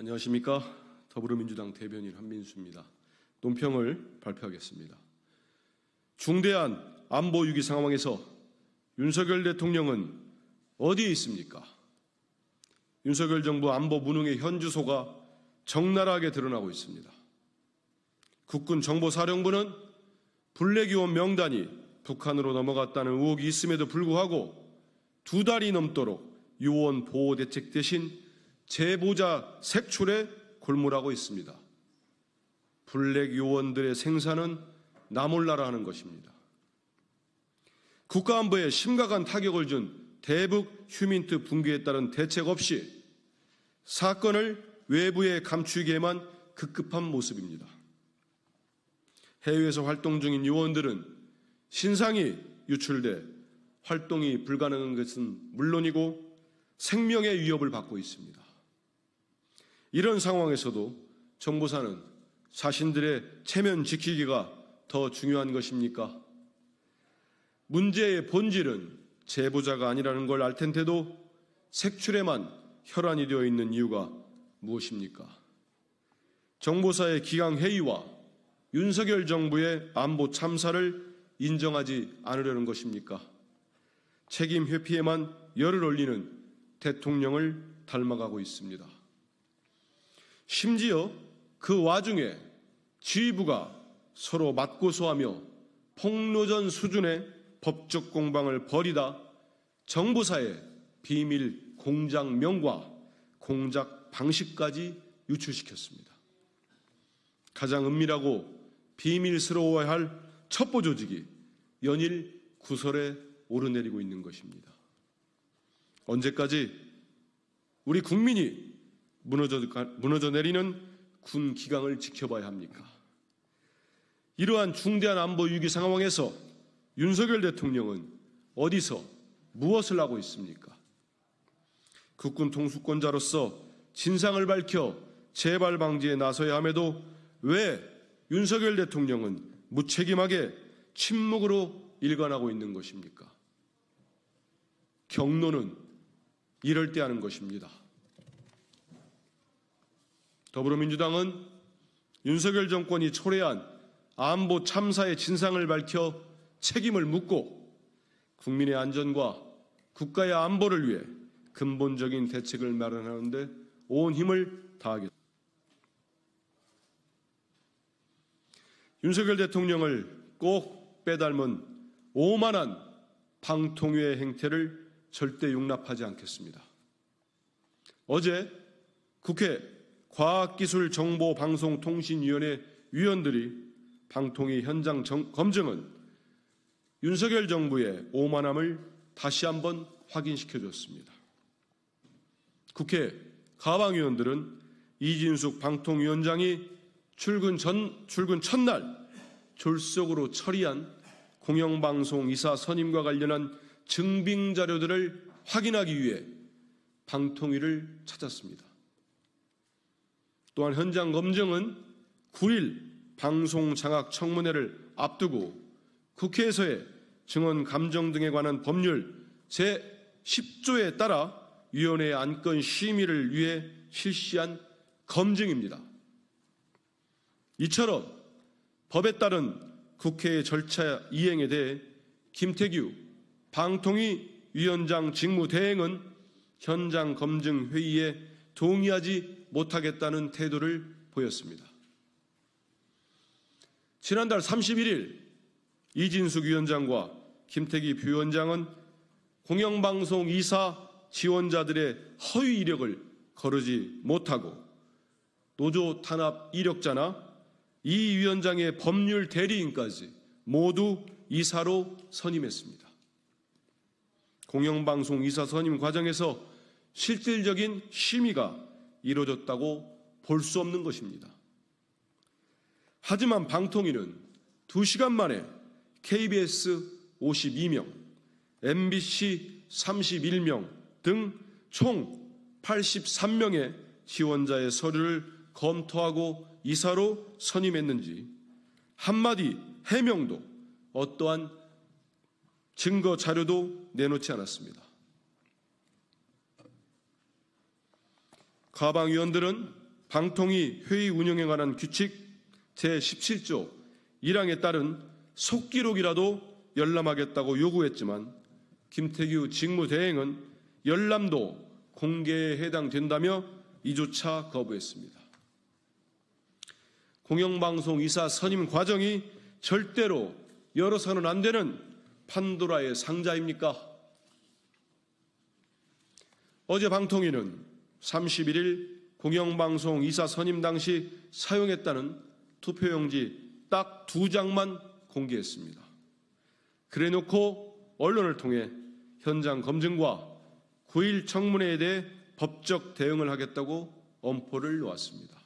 안녕하십니까 더불어민주당 대변인 한민수입니다. 논평을 발표하겠습니다. 중대한 안보 위기 상황에서 윤석열 대통령은 어디에 있습니까? 윤석열 정부 안보 무능의 현주소가 적나라하게 드러나고 있습니다. 국군 정보사령부는 블랙 요원 명단이 북한으로 넘어갔다는 의혹이 있음에도 불구하고 두 달이 넘도록 요원 보호 대책 대신 제보자 색출에 골몰하고 있습니다. 블랙 요원들의 생산은 나몰라라 하는 것입니다. 국가안보에 심각한 타격을 준 대북 휴민트 붕괴에 따른 대책 없이 사건을 외부에 감추기에만 급급한 모습입니다. 해외에서 활동 중인 요원들은 신상이 유출돼 활동이 불가능한 것은 물론이고 생명의 위협을 받고 있습니다. 이런 상황에서도 정보사는 자신들의 체면 지키기가 더 중요한 것입니까? 문제의 본질은 제보자가 아니라는 걸 알 텐데도 색출에만 혈안이 되어 있는 이유가 무엇입니까? 정보사의 기강 회의와 윤석열 정부의 안보 참사를 인정하지 않으려는 것입니까? 책임 회피에만 열을 올리는 대통령을 닮아가고 있습니다. 심지어 그 와중에 지휘부가 서로 맞고소하며 폭로전 수준의 법적 공방을 벌이다 정부사의 비밀 공작명과 공작 방식까지 유출시켰습니다. 가장 은밀하고 비밀스러워야 할 첩보 조직이 연일 구설에 오르내리고 있는 것입니다. 언제까지 우리 국민이 무너져, 무너져 내리는 군 기강을 지켜봐야 합니까? 이러한 중대한 안보 위기 상황에서 윤석열 대통령은 어디서 무엇을 하고 있습니까? 국군 통수권자로서 진상을 밝혀 재발 방지에 나서야 함에도 왜 윤석열 대통령은 무책임하게 침묵으로 일관하고 있는 것입니까? 경로는 이럴 때 하는 것입니다. 더불어민주당은 윤석열 정권이 초래한 안보 참사의 진상을 밝혀 책임을 묻고 국민의 안전과 국가의 안보를 위해 근본적인 대책을 마련하는데 온 힘을 다하겠습니다. 윤석열 대통령을 꼭 빼닮은 오만한 방통위의 행태를 절대 용납하지 않겠습니다. 어제 국회 과학기술정보방송통신위원회 위원들이 방통위 현장 정, 검증은 윤석열 정부의 오만함을 다시 한번 확인시켜줬습니다. 국회 가방위원들은 이진숙 방통위원장이 출근 전 출근 첫날 졸속으로 처리한 공영방송 이사 선임과 관련한 증빙 자료들을 확인하기 위해 방통위를 찾았습니다. 또한 현장 검증은 9일 방송 장악 청문회를 앞두고 국회에서의 증언 감정 등에 관한 법률 제10조에 따라 위원회 안건 심의를 위해 실시한 검증입니다. 이처럼 법에 따른 국회의 절차 이행에 대해 김태규 방통위 위원장 직무 대행은 현장 검증 회의에 동의하지 못하겠다는 태도를 보였습니다. 지난달 31일 이진숙 위원장과 김태기 부위원장은 공영방송 이사 지원자들의 허위 이력을 거르지 못하고 노조 탄압 이력자나 이 위원장의 법률 대리인까지 모두 이사로 선임했습니다. 공영방송 이사 선임 과정에서 실질적인 심의가 이루어졌다고 볼 수 없는 것입니다. 하지만 방통위는 2시간 만에 KBS 52명, MBC 31명 등 총 83명의 지원자의 서류를 검토하고 이사로 선임했는지 한마디 해명도 어떠한 증거 자료도 내놓지 않았습니다. 가방위원들은 방통위 회의 운영에 관한 규칙 제17조 1항에 따른 속기록이라도 열람하겠다고 요구했지만 김태규 직무대행은 열람도 공개에 해당된다며 이조차 거부했습니다. 공영방송 이사 선임 과정이 절대로 열어서는 안 되는 판도라의 상자입니까? 어제 방통위는 31일 공영방송 이사 선임 당시 사용했다는 투표용지 딱 두 장만 공개했습니다. 그래 놓고 언론을 통해 현장 검증과 9일 청문회에 대해 법적 대응을 하겠다고 엄포를 놓았습니다.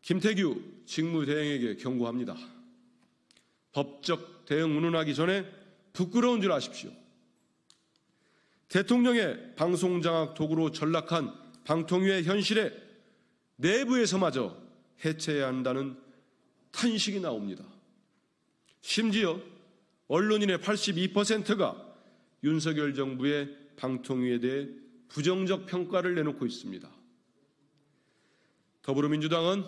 김태규 직무대행에게 경고합니다. 법적 대응 운운하기 전에 부끄러운 줄 아십시오. 대통령의 방송장악 도구로 전락한 방통위의 현실에 내부에서마저 해체해야 한다는 탄식이 나옵니다. 심지어 언론인의 82%가 윤석열 정부의 방통위에 대해 부정적 평가를 내놓고 있습니다. 더불어민주당은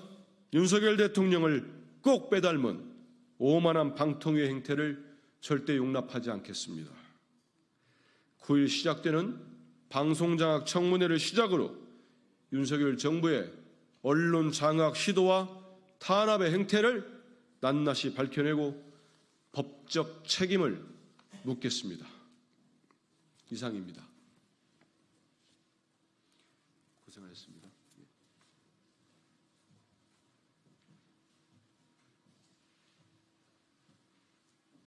윤석열 대통령을 꼭 빼닮은 오만한 방통위 의 행태를 절대 용납하지 않겠습니다. 9일 시작되는 방송장악 청문회를 시작으로 윤석열 정부의 언론 장악 시도와 탄압의 행태를 낱낱이 밝혀내고 법적 책임을 묻겠습니다. 이상입니다. 고생하셨습니다.